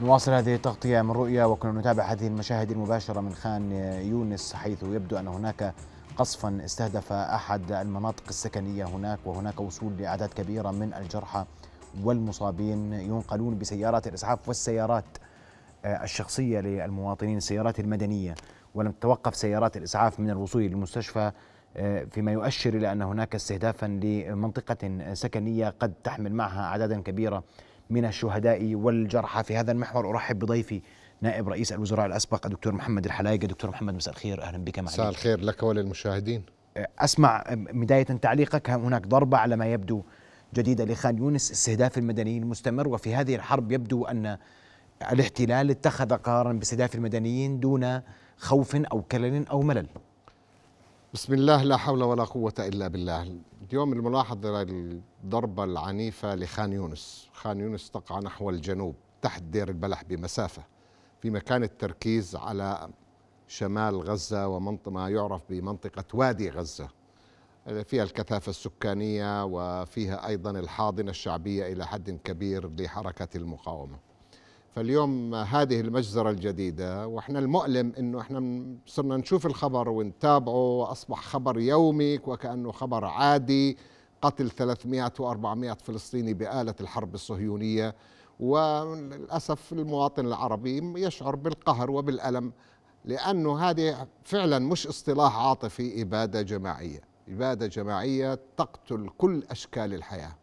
نواصل هذه التغطية من رؤيا وكنا نتابع هذه المشاهد المباشرة من خان يونس حيث يبدو أن هناك قصفا استهدف أحد المناطق السكنية هناك وهناك وصول لأعداد كبيرة من الجرحى والمصابين ينقلون بسيارات الإسعاف والسيارات آه، الشخصية للمواطنين السيارات المدنية ولم تتوقف سيارات الإسعاف من الوصول للمستشفى آه، فيما يؤشر إلى أن هناك استهدافا لمنطقة سكنية قد تحمل معها أعدادا كبيرة من الشهداء والجرحى في هذا المحور أرحب بضيفي نائب رئيس الوزراء الأسبق الدكتور محمد الحلايقة دكتور محمد مساء الخير أهلا بك معنا مساء الخير لك وللمشاهدين أه، أسمع بداية تعليقك هناك ضربة على ما يبدو جديدة لخان يونس استهداف المدنيين مستمر وفي هذه الحرب يبدو أن الاحتلال اتخذ قرارا باستهداف المدنيين دون خوف أو كلل أو ملل بسم الله لا حول ولا قوة إلا بالله اليوم الملاحظة الضربة العنيفة لخان يونس خان يونس تقع نحو الجنوب تحت دير البلح بمسافة في مكان التركيز على شمال غزة ومنطقة ما يعرف بمنطقة وادي غزة فيها الكثافة السكانية وفيها أيضا الحاضنة الشعبية إلى حد كبير لحركة المقاومة فاليوم هذه المجزرة الجديدة وإحنا المؤلم إنه إحنا صرنا نشوف الخبر ونتابعه وأصبح خبر يومي وكأنه خبر عادي قتل 300 و400 فلسطيني بآلة الحرب الصهيونية وللأسف المواطن العربي يشعر بالقهر وبالألم لأنه هذه فعلا مش اصطلاح عاطفي إبادة جماعية إبادة جماعية تقتل كل أشكال الحياة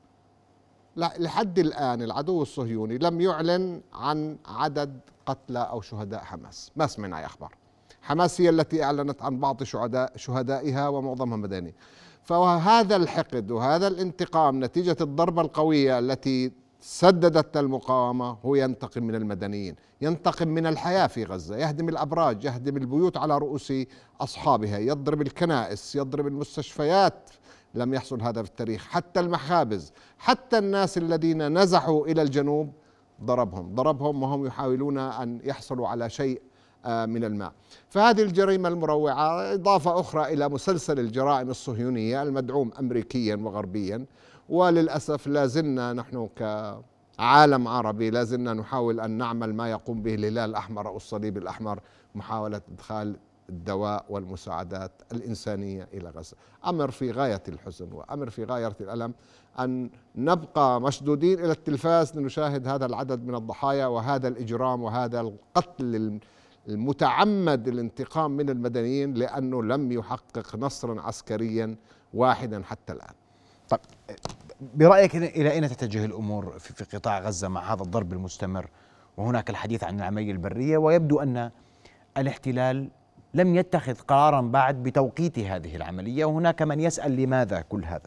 لحد الآن العدو الصهيوني لم يعلن عن عدد قتلى أو شهداء حماس ما سمعنا أي أخبار حماس هي التي أعلنت عن بعض شهداء شهدائها ومعظمها مدني فهذا الحقد وهذا الانتقام نتيجة الضربة القوية التي سددت المقاومة هو ينتقم من المدنيين ينتقم من الحياة في غزة يهدم الأبراج يهدم البيوت على رؤوس أصحابها يضرب الكنائس يضرب المستشفيات لم يحصل هذا في التاريخ حتى المخابز حتى الناس الذين نزحوا إلى الجنوب ضربهم ضربهم وهم يحاولون أن يحصلوا على شيء آه، من الماء فهذه الجريمة المروعة إضافة أخرى إلى مسلسل الجرائم الصهيونية المدعوم أمريكيا وغربيا وللأسف لا زلنا نحن كعالم عربي لا زلنا نحاول أن نعمل ما يقوم به الهلال الأحمر أو الصليب الأحمر محاولة إدخال الدواء والمساعدات الإنسانية إلى غزة أمر في غاية الحزن وأمر في غاية الألم أن نبقى مشدودين إلى التلفاز لنشاهد هذا العدد من الضحايا وهذا الإجرام وهذا القتل المتعمد الانتقام من المدنيين لأنه لم يحقق نصرا عسكريا واحدا حتى الآن طب برأيك إلى أين تتجه الأمور في قطاع غزة مع هذا الضرب المستمر وهناك الحديث عن العملية البرية ويبدو أن الاحتلال لم يتخذ قرارا بعد بتوقيت هذه العملية وهناك من يسأل لماذا كل هذا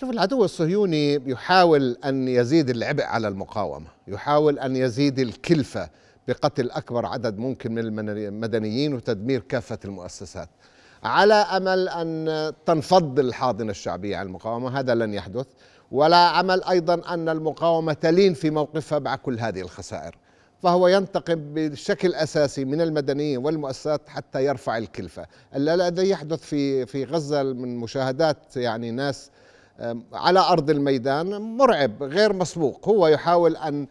شوف العدو الصهيوني يحاول أن يزيد العبء على المقاومة يحاول أن يزيد الكلفة بقتل أكبر عدد ممكن من المدنيين وتدمير كافة المؤسسات على أمل أن تنفض الحاضنة الشعبية على المقاومة هذا لن يحدث ولا أمل أيضا أن المقاومة تلين في موقفها مع كل هذه الخسائر فهو ينتقم بشكل اساسي من المدنيين والمؤسسات حتى يرفع الكلفه، الذي يحدث في في غزه من مشاهدات يعني ناس على ارض الميدان مرعب غير مسبوق، هو يحاول ان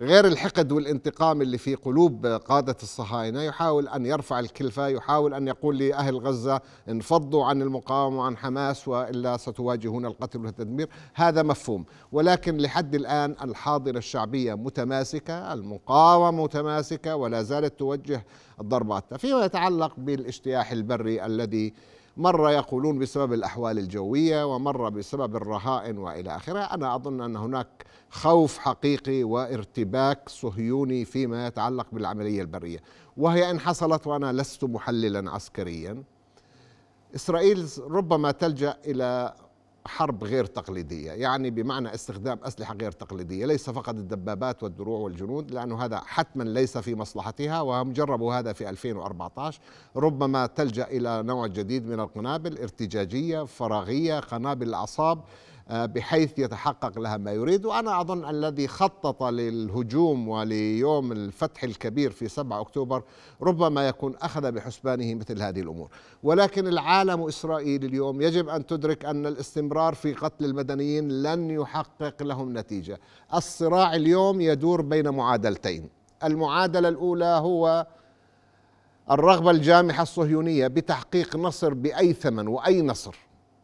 غير الحقد والانتقام اللي في قلوب قادة الصهاينة يحاول أن يرفع الكلفة يحاول أن يقول لأهل غزة انفضوا عن المقاومة وعن حماس وإلا ستواجهون القتل والتدمير هذا مفهوم ولكن لحد الآن الحاضنة الشعبية متماسكة المقاومة متماسكة ولا زالت توجه الضربات فيما يتعلق بالاجتياح البري الذي مرة يقولون بسبب الأحوال الجوية ومرة بسبب الرهائن وإلى آخره أنا أظن أن هناك خوف حقيقي وارتباك صهيوني فيما يتعلق بالعملية البرية وهي إن حصلت وأنا لست محللا عسكريا إسرائيل ربما تلجأ إلى حرب غير تقليدية يعني بمعنى استخدام أسلحة غير تقليدية ليس فقط الدبابات والدروع والجنود لأنه هذا حتما ليس في مصلحتها وهم جربوا هذا في 2014 ربما تلجأ إلى نوع جديد من القنابل ارتجاجية فراغية قنابل الأعصاب آه، بحيث يتحقق لها ما يريد وأنا أظن الذي خطط للهجوم وليوم الفتح الكبير في 7 أكتوبر ربما يكون أخذ بحسبانه مثل هذه الأمور ولكن العالم إسرائيل اليوم يجب أن تدرك أن الاستمرار في قتل المدنيين لن يحقق لهم نتيجة الصراع اليوم يدور بين معادلتين المعادلة الأولى هو الرغبة الجامحة الصهيونية بتحقيق نصر بأي ثمن وأي نصر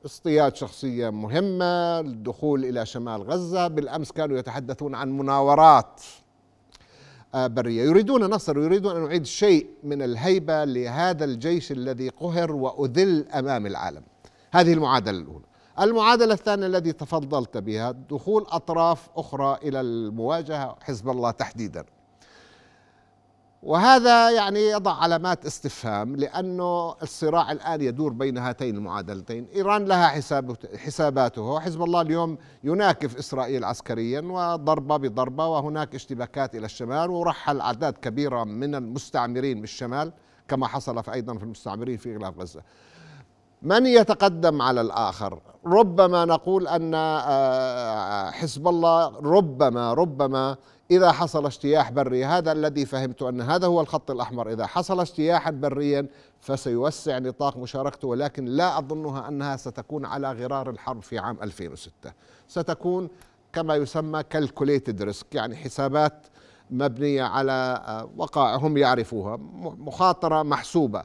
اصطياد شخصية مهمة الدخول إلى شمال غزة بالأمس كانوا يتحدثون عن مناورات آه، برية يريدون نصر ويريدون أن نعيد شيء من الهيبة لهذا الجيش الذي قهر وأذل أمام العالم هذه المعادلة الأولى المعادلة الثانية التي تفضلت بها دخول أطراف أخرى إلى المواجهة حزب الله تحديداً وهذا يعني يضع علامات استفهام لانه الصراع الان يدور بين هاتين المعادلتين، ايران لها حساب حساباته، حزب الله اليوم يناكف اسرائيل عسكريا وضربه بضربه وهناك اشتباكات الى الشمال ورحل اعداد كبيره من المستعمرين من الشمال كما حصل في ايضا في المستعمرين في غلاف غزه. من يتقدم على الاخر؟ ربما نقول ان آه، حزب الله ربما ربما إذا حصل اجتياح بري هذا الذي فهمت أن هذا هو الخط الأحمر إذا حصل اجتياحا بريا فسيوسع نطاق مشاركته ولكن لا أظنها أنها ستكون على غرار الحرب في عام 2006 ستكون كما يسمى كالكوليتد ريسك يعني حسابات مبنية على آه، وقائعهم يعرفوها مخاطرة محسوبة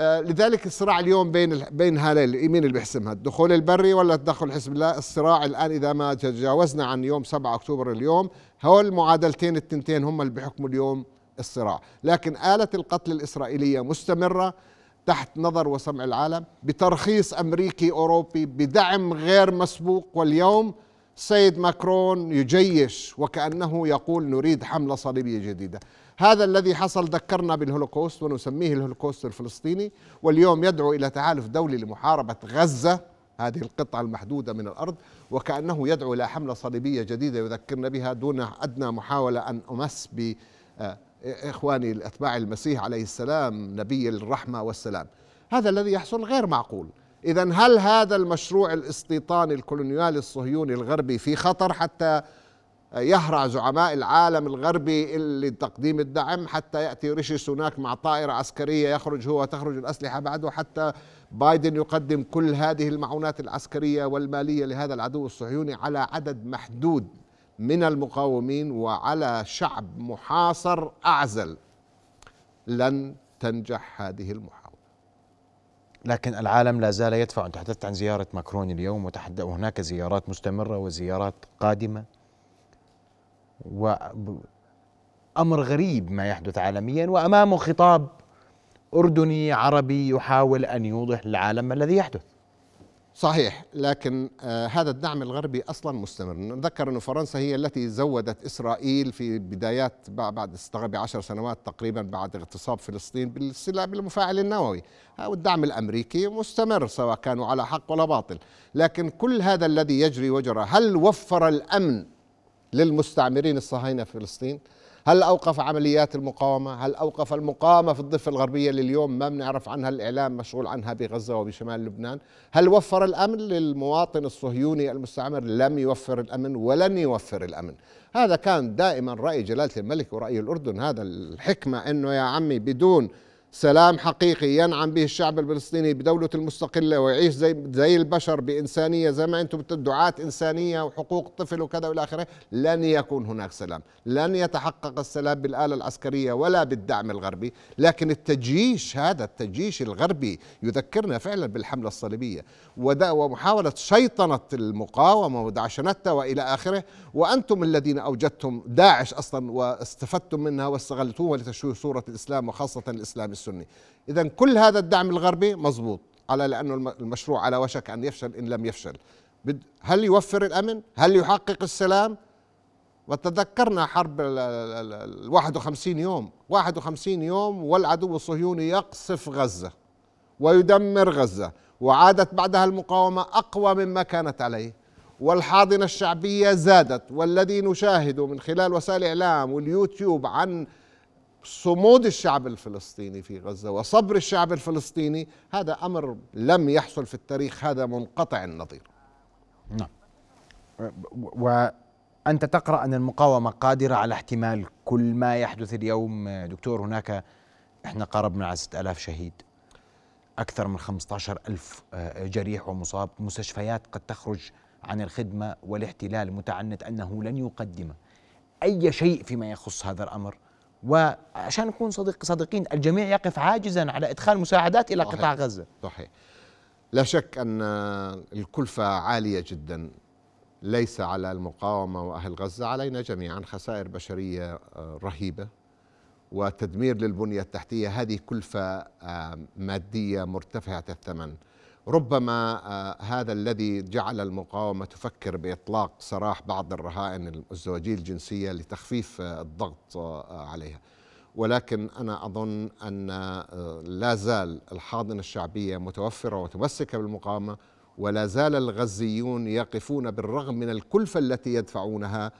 آه، لذلك الصراع اليوم بين بين هالين مين اللي بيحسمها الدخول البري ولا تدخل حزب الله الصراع الان اذا ما تجاوزنا عن يوم 7 اكتوبر اليوم هول المعادلتين التنتين هم اللي بيحكموا اليوم الصراع لكن آلة القتل الإسرائيلية مستمرة تحت نظر وسمع العالم بترخيص أمريكي أوروبي بدعم غير مسبوق واليوم السيد ماكرون يجيش وكأنه يقول نريد حملة صليبية جديدة هذا الذي حصل ذكرنا بالهولوكوست ونسميه الهولوكوست الفلسطيني واليوم يدعو إلى تعالف دولي لمحاربة غزة هذه القطعة المحدودة من الأرض وكأنه يدعو إلى حملة صليبية جديدة يذكرنا بها دون أدنى محاولة أن أمس ب آه، إخواني الأتباع المسيح عليه السلام نبي الرحمة والسلام هذا الذي يحصل غير معقول إذا هل هذا المشروع الاستيطاني الكولونيالي الصهيوني الغربي في خطر حتى يهرع زعماء العالم الغربي لتقديم الدعم حتى يأتي ريشي سوناك مع طائرة عسكرية يخرج هو وتخرج الأسلحة بعده حتى بايدن يقدم كل هذه المعونات العسكرية والمالية لهذا العدو الصهيوني على عدد محدود من المقاومين وعلى شعب محاصر أعزل لن تنجح هذه المحاصرة لكن العالم لا زال يدفع أنت تحدثت عن زيارة ماكرون اليوم وهناك زيارات مستمرة وزيارات قادمة وأمر غريب ما يحدث عالميا وأمامه خطاب أردني عربي يحاول أن يوضح للعالم ما الذي يحدث صحيح لكن آه، هذا الدعم الغربي اصلا مستمر نذكر ان فرنسا هي التي زودت اسرائيل في بدايات بعد استغرب عشر سنوات تقريبا بعد اغتصاب فلسطين بالسلاح بالمفاعل النووي آه، والدعم الامريكي مستمر سواء كانوا على حق ولا باطل لكن كل هذا الذي يجري وجرى هل وفر الامن للمستعمرين الصهاينه في فلسطين هل أوقف عمليات المقاومة هل أوقف المقاومة في الضفة الغربية لليوم ما بنعرف عنها الإعلام مشغول عنها بغزة وبشمال لبنان هل وفر الأمن للمواطن الصهيوني المستعمر لم يوفر الأمن ولن يوفر الأمن هذا كان دائما رأي جلالة الملك ورأي الأردن هذا الحكمة أنه يا عمي بدون سلام حقيقي ينعم به الشعب الفلسطيني بدولته المستقلة ويعيش زي زي البشر بإنسانية زي ما أنتم دعاة إنسانية وحقوق الطفل وكذا وإلى آخره لن يكون هناك سلام لن يتحقق السلام بالآلة العسكرية ولا بالدعم الغربي لكن التجيش هذا التجيش الغربي يذكرنا فعلا بالحملة الصليبية ومحاولة شيطنة المقاومة ودعشنتها وإلى آخره وأنتم الذين أوجدتم داعش أصلا واستفدتم منها واستغلتوها لتشويه صورة الإسلام وخاصة الإسلام السني إذا كل هذا الدعم الغربي مضبوط على لأنه المشروع على وشك أن يفشل إن لم يفشل هل يوفر الأمن؟ هل يحقق السلام؟ وتذكرنا حرب ال 51 يوم 51 يوم والعدو الصهيوني يقصف غزة ويدمر غزة وعادت بعدها المقاومة أقوى مما كانت عليه والحاضنة الشعبية زادت والذي نشاهده من خلال وسائل الإعلام واليوتيوب عن صمود الشعب الفلسطيني في غزة وصبر الشعب الفلسطيني هذا أمر لم يحصل في التاريخ هذا منقطع النظير نعم وأنت تقرأ أن المقاومة قادرة على احتمال كل ما يحدث اليوم دكتور هناك احنا قربنا على 6000 شهيد أكثر من 15000 ألف آه، جريح ومصاب مستشفيات قد تخرج عن الخدمة والاحتلال متعنت أنه لن يقدم أي شيء فيما يخص هذا الأمر وعشان نكون صديق صادقين الجميع يقف عاجزا على ادخال مساعدات الى قطاع غزه صحيح لا شك ان الكلفه عاليه جدا ليس على المقاومه واهل غزه علينا جميعا خسائر بشريه آه، رهيبه وتدمير للبنيه التحتيه هذه كلفه آه، ماديه مرتفعه الثمن ربما آه، هذا الذي جعل المقاومه تفكر باطلاق سراح بعض الرهائن الزواجيه الجنسيه لتخفيف آه، الضغط آه، عليها ولكن انا اظن ان لا زال الحاضنه الشعبيه متوفره ومتمسكه بالمقاومه ولا زال الغزيون يقفون بالرغم من الكلفه التي يدفعونها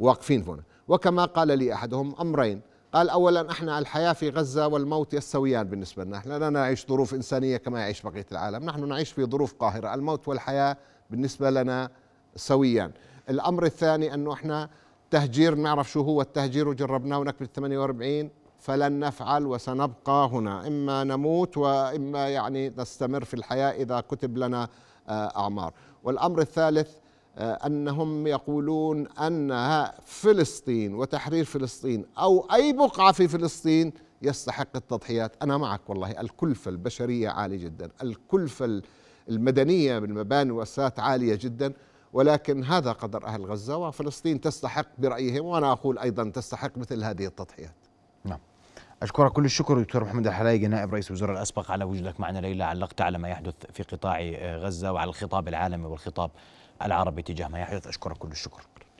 واقفين هنا وكما قال لي احدهم امرين قال أولا احنا الحياة في غزة والموت يستويان بالنسبة لنا احنا لا نعيش ظروف إنسانية كما يعيش بقية العالم نحن نعيش في ظروف قاهرة الموت والحياة بالنسبة لنا سويان الأمر الثاني أنه احنا تهجير نعرف شو هو التهجير وجربناه ونكبة 48 فلن نفعل وسنبقى هنا إما نموت وإما يعني نستمر في الحياة إذا كتب لنا آه، أعمار والأمر الثالث آه، انهم يقولون ان فلسطين وتحرير فلسطين او اي بقعه في فلسطين يستحق التضحيات انا معك والله الكلفه البشريه عاليه جدا الكلفه المدنيه بالمباني والسات عاليه جدا ولكن هذا قدر اهل غزه وفلسطين تستحق برايهم وانا اقول ايضا تستحق مثل هذه التضحيات نعم أشكرك كل الشكر دكتور محمد الحلايقي نائب رئيس الوزراء الأسبق على وجودك معنا ليلة علقت على ما يحدث في قطاع آه، غزة وعلى الخطاب العالمي والخطاب العربي تجاه ما يحدث أشكرك كل الشكر